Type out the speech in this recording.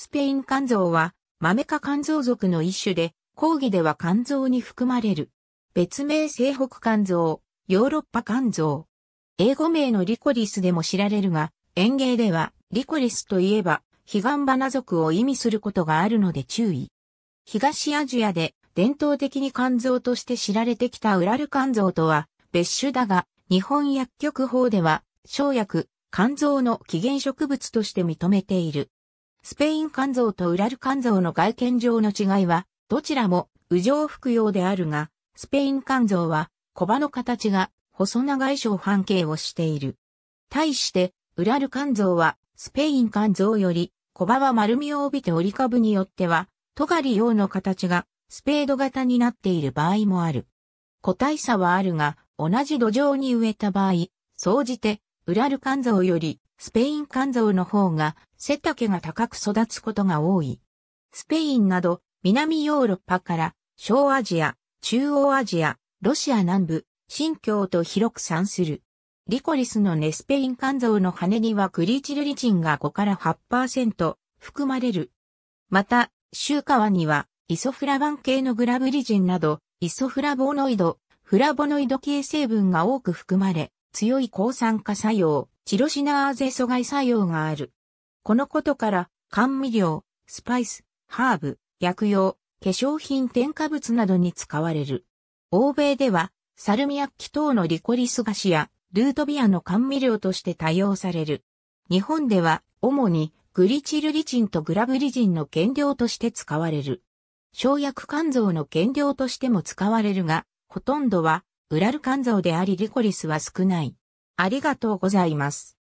スペイン肝臓は、マメ科肝臓属の一種で、講義では肝臓に含まれる。別名西北肝臓、ヨーロッパ肝臓。英語名のリコリスでも知られるが、園芸では、リコリスといえば、ヒガンバナ族を意味することがあるので注意。東アジアで伝統的に肝臓として知られてきたウラル肝臓とは別種だが、日本薬局法では、生薬、肝臓の起源植物として認めている。スペイン肝臓とウラル肝臓の外見上の違いは、どちらも、右上服用であるが、スペイン肝臓は、小葉の形が、細長い小半径をしている。対して、ウラル肝臓は、スペイン肝臓より、小葉は丸みを帯びて折り株によっては、トガリ用の形が、スペード型になっている場合もある。個体差はあるが、同じ土壌に植えた場合、総じて、ウラル肝臓より、スペイン肝臓の方が、背丈が高く育つことが多い。スペインなど南ヨーロッパから小アジア、中央アジア、ロシア南部、新疆と広く産する。リコリスのネスペイン肝臓の羽にはグリチルリチンが5から8%含まれる。また、シューカワにはイソフラバン系のグラブリジンなどイソフラボノイド、フラボノイド系成分が多く含まれ、強い抗酸化作用、チロシナーゼ阻害作用がある。このことから、甘味料、スパイス、ハーブ、薬用、化粧品添加物などに使われる。欧米では、サルミアッキ等のリコリス菓子や、ルートビアの甘味料として多用される。日本では、主に、グリチルリチンとグラブリジンの原料として使われる。生薬肝臓の原料としても使われるが、ほとんどは、ウラル肝臓でありリコリスは少ない。ありがとうございます。